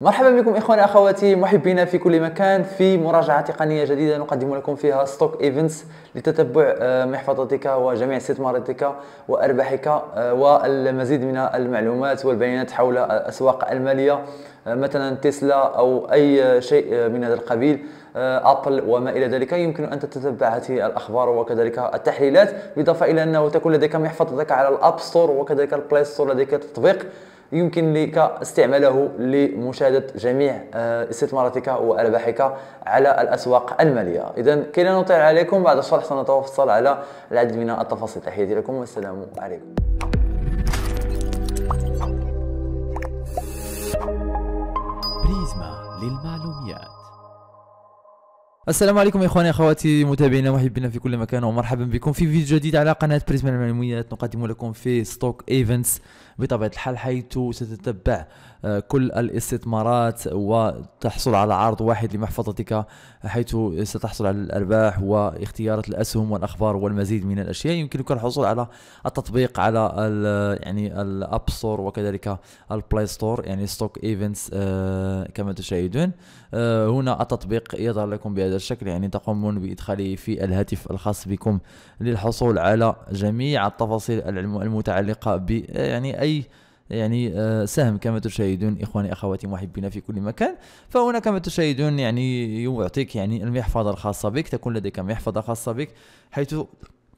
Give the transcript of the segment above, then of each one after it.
مرحبا بكم اخواني اخواتي محبينا في كل مكان في مراجعه تقنيه جديده نقدم لكم فيها ستوك ايفنتس لتتبع آه، محفظتك وجميع استثماراتك وارباحك آه، والمزيد من المعلومات والبيانات حول الاسواق الماليه آه، مثلا تسلا او اي شيء من هذا القبيل ابل وما الى ذلك يمكن ان تتبع هذه الاخبار وكذلك التحليلات بالاضافه الى انه تكون لديك محفظتك على الاب ستور وكذلك البلاي ستور لديك تطبيق يمكن لك استعماله لمشاهدة جميع آه، استثماراتك وأرباحك على الأسواق المالية إذا كي لا نطيل عليكم بعد الشرح سنتوصل على العديد من التفاصيل تحياتي لكم والسلام عليكم بريزما للمعلوميات السلام عليكم اخواني اخواتي متابعينا محبينا في كل مكان ومرحبا بكم في فيديو جديد على قناه بريزما المعلومات نقدم لكم في ستوك ايفنتس بطبيعه الحال حيث ستتبع آه، كل الاستثمارات وتحصل على عرض واحد لمحفظتك حيث ستحصل على الارباح واختيارات الاسهم والاخبار والمزيد من الاشياء يمكنك الحصول على التطبيق على الـ يعني الاب ستور وكذلك البلاي ستور يعني ستوك ايفنتس آه، كما تشاهدون آه، هنا التطبيق يظهر لكم بهذا الشكل يعني تقومون بإدخاله في الهاتف الخاص بكم للحصول على جميع التفاصيل المتعلقة ب يعني أي يعني آه، سهم كما تشاهدون اخواني اخواتي محبين في كل مكان فهنا كما تشاهدون يعني يعطيك يعني المحفظه الخاصه بك تكون لديك محفظه خاصه بك حيث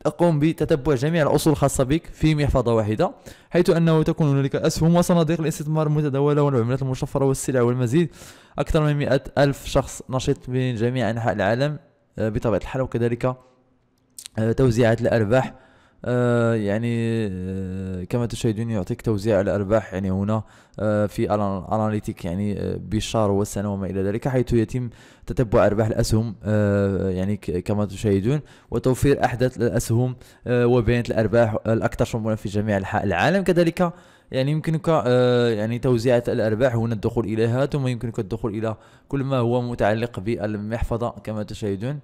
تقوم بتتبع جميع الأصول الخاصة بك في محفظة واحدة حيث أنه تكون هنالك أسهم وصناديق الاستثمار المتداولة والعملات المشفرة والسلع والمزيد أكثر من مئة ألف شخص نشط من جميع أنحاء العالم آه، بطبيعة الحال وكذلك آه، توزيعات الأرباح آه، يعني آه، كما تشاهدون يعطيك توزيع الارباح يعني هنا آه، في اناليتيك يعني بالشهر والسنه وما الى ذلك حيث يتم تتبع ارباح الاسهم يعني كما تشاهدون وتوفير احدث الاسهم وبيانات الارباح الاكثر شمولا في جميع انحاء العالم كذلك يعني يمكنك يعني توزيع الارباح هنا الدخول اليها ثم يمكنك الدخول الى كل ما هو متعلق بالمحفظه كما تشاهدون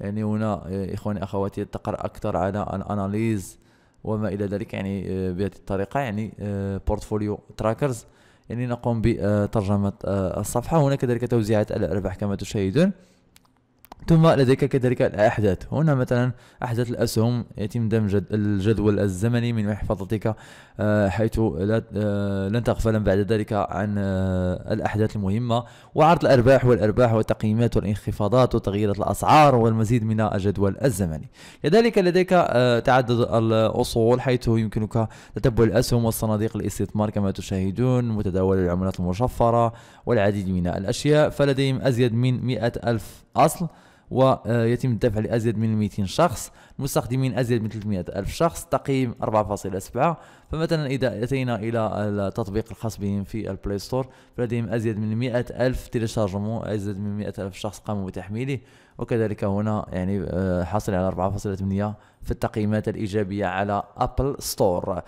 يعني هنا آه، اخواني اخواتي تقرا اكثر على الاناليز وما الى ذلك يعني آه، بهذه الطريقه يعني بورتفوليو آه، تراكرز يعني نقوم بترجمه الصفحه هنا كذلك توزيعات الارباح كما تشاهدون ثم لديك كذلك الأحداث هنا مثلا أحداث الأسهم يتم دمج الجدول الزمني من محفظتك آه، حيث آه، لن تغفل بعد ذلك عن آه، الأحداث المهمة وعرض الأرباح والأرباح والتقييمات والانخفاضات وتغييرات الأسعار والمزيد من الجدول الزمني كذلك لديك تعدد الأصول حيث يمكنك تتبع الأسهم والصناديق الاستثمار كما تشاهدون متداول العملات المشفرة والعديد من الأشياء فلديهم أزيد من 100 ألف أصل ويتم آه، الدفع لأزيد من 200 شخص مستخدمين أزيد من 300 ألف شخص تقييم 4.7 فمثلا إذا أتينا إلى التطبيق الخاص بهم في البلاي ستور فلديهم أزيد من مئة ألف تيليشارجمون أزيد من مئة ألف شخص قاموا بتحميله وكذلك هنا يعني آه، حاصل على 4.8 في التقييمات الإيجابية على أبل آه، ستور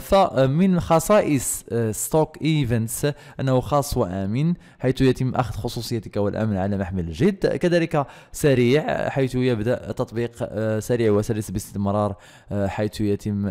فمن خصائص ستوك آه، ايفنتس أنه خاص وآمن حيث يتم أخذ خصوصيتك والأمن على محمل الجد كذلك سريع حيث يبدأ تطبيق سريع وسلس باستمرار حيث يتم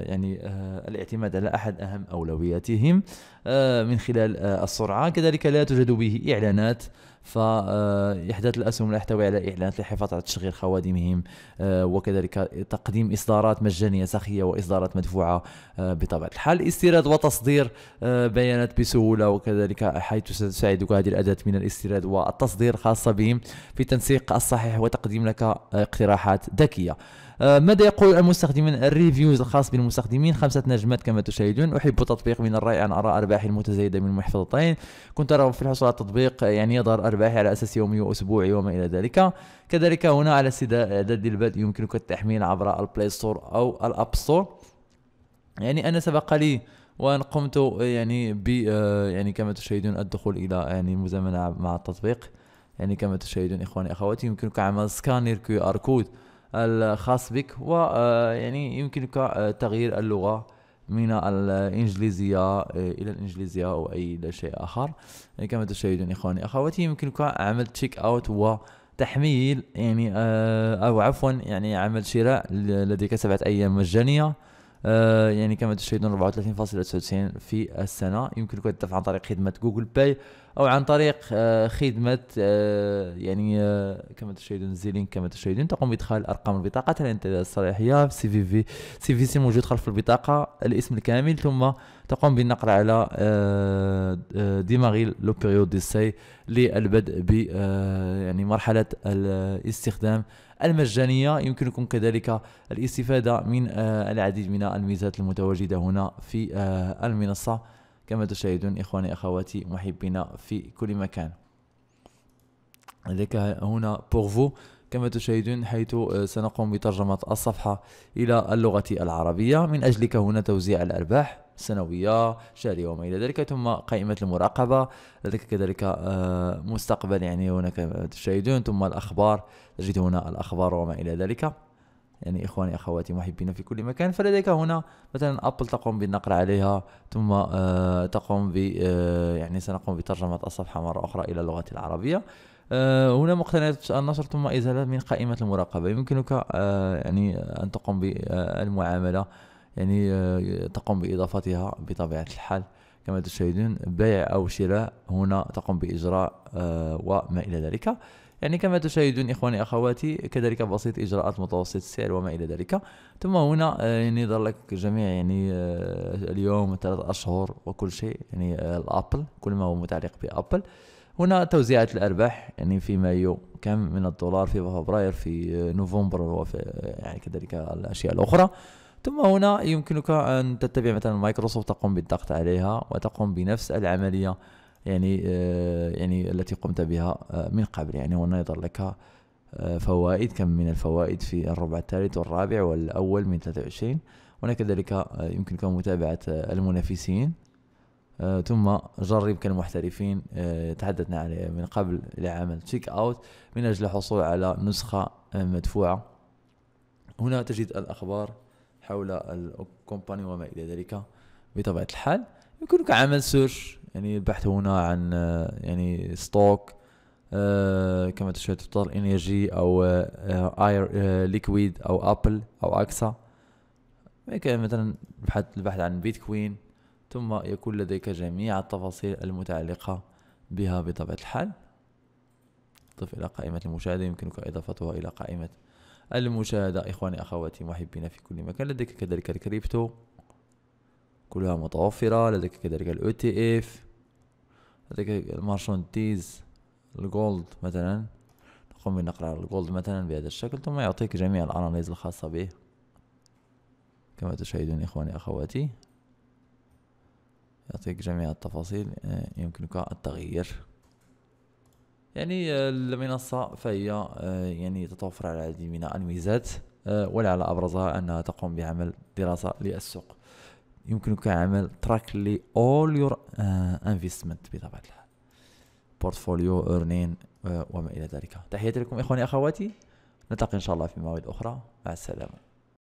يعني الاعتماد على أحد أهم أولوياتهم آه، من خلال آه، السرعة كذلك لا توجد به إعلانات فإحداث آه، الأسهم لا يحتوي على إعلانات للحفاظ على تشغيل خوادمهم وكذلك تقديم إصدارات مجانية سخية وإصدارات مدفوعة بطبيعة الحال استيراد وتصدير بيانات بسهولة وكذلك حيث ستساعدك هذه الأداة من الاستيراد والتصدير خاصة بهم في التنسيق الصحيح وتقديم لك اقتراحات ذكية آه، ماذا يقول المستخدمين الريفيوز الخاص بالمستخدمين خمسة نجمات كما تشاهدون أحب تطبيق من الرأي أن أرى أرباحي المتزايدة من المحفظتين كنت أرغب في الحصول على التطبيق آه، يعني يظهر أرباحي على أساس يومي وأسبوعي وما إلى ذلك كذلك هنا على إعداد البدء يمكنك التحميل عبر البلاي ستور أو الأب ستور يعني أنا سبق لي وان قمت آه، يعني ب يعني كما تشاهدون الدخول الى يعني مزامنه مع التطبيق يعني كما تشاهدون اخواني اخواتي يمكنك عمل سكانر كيو ار كود الخاص بك ويعني آه، يمكنك آه، تغيير اللغة من الإنجليزية آه، إلى الإنجليزية أو أي شيء آخر يعني كما تشاهدون إخواني أخواتي يمكنك عمل تشيك أوت و تحميل يعني او عفوا يعني عمل شراء لديك سبعه ايام مجانيه آه يعني كما تشاهدون 34.99 في السنة يمكنك الدفع عن طريق خدمة جوجل باي أو عن طريق آه، خدمة آه، يعني آه، كما تشاهدون زيلين كما تشاهدون تقوم بإدخال أرقام البطاقة الانتداب الصلاحية سي في في سي في سي موجود خلف البطاقة الاسم الكامل ثم تقوم بالنقر على ديماغيل لو بيريود سي للبدء ب يعني مرحلة الاستخدام المجانية يمكنكم كذلك الاستفادة من آه، العديد من الميزات المتواجدة هنا في آه، المنصة كما تشاهدون إخواني أخواتي محبين في كل مكان لذلك هنا بورفو كما تشاهدون حيث آه، سنقوم بترجمة الصفحة إلى اللغة العربية من أجلك هنا توزيع الأرباح سنوية شهرية وما إلى ذلك ثم قائمة المراقبة لديك كذلك آه، مستقبل يعني هناك تشاهدون ثم الأخبار تجد هنا الأخبار وما إلى ذلك يعني إخواني أخواتي محبين في كل مكان فلديك هنا مثلا أبل تقوم بالنقر عليها ثم آه، تقوم ب آه، يعني سنقوم بترجمة الصفحة مرة أخرى إلى اللغة العربية هنا مقتنيات النشر ثم إزالة من قائمة المراقبة يمكنك يعني أن تقوم بالمعاملة يعني آه، تقوم بإضافتها بطبيعة الحال كما تشاهدون بيع أو شراء هنا تقوم بإجراء آه، وما إلى ذلك يعني كما تشاهدون إخواني أخواتي كذلك بسيط إجراءات متوسط السعر وما إلى ذلك ثم هنا آه، يعني ظهر لك جميع يعني اليوم ثلاث أشهر وكل شيء يعني الأبل كل ما هو متعلق بأبل هنا توزيعة الأرباح يعني في مايو كم من الدولار في فبراير في نوفمبر وفي يعني كذلك الأشياء الأخرى ثم هنا يمكنك أن تتبع مثلا مايكروسوفت تقوم بالضغط عليها وتقوم بنفس العملية يعني آه، يعني التي قمت بها آه، من قبل يعني هنا يظهر لك آه، فوائد كم من الفوائد في الربع الثالث والرابع والأول من 23 هنا كذلك يمكنك متابعة المنافسين ثم جرب كالمحترفين تحدثنا عليه من قبل لعمل تشيك اوت من اجل الحصول على نسخة مدفوعة هنا تجد الأخبار حول الكومباني وما الى ذلك بطبيعه الحال يمكنك عمل سيرش يعني البحث هنا عن آه، يعني ستوك آه كما تشاهد تطر انرجي او آه اير آه ليكويد او ابل او اكسا مثلا البحث البحث عن بيتكوين ثم يكون لديك جميع التفاصيل المتعلقة بها بطبيعة الحال ضف إلى قائمة المشاهدة يمكنك إضافتها إلى قائمة المشاهدة إخواني أخواتي محبين في كل مكان لديك كذلك الكريبتو كلها متوفرة لديك كذلك الـ تي اف لديك تيز الجولد مثلا نقوم بنقر على الجولد مثلا بهذا الشكل ثم يعطيك جميع الاناليز الخاصة به كما تشاهدون إخواني أخواتي يعطيك جميع التفاصيل آه، يمكنك التغيير يعني آه، المنصة فهي آه، يعني تتوفر على العديد من الميزات آه، ولعل أبرزها أنها تقوم بعمل دراسة للسوق يمكنك عمل تراك لي اول يور انفستمنت بطبيعة الحال بورتفوليو ارنين وما إلى ذلك تحياتي لكم إخواني أخواتي نلتقي إن شاء الله في مواعيد أخرى مع السلامة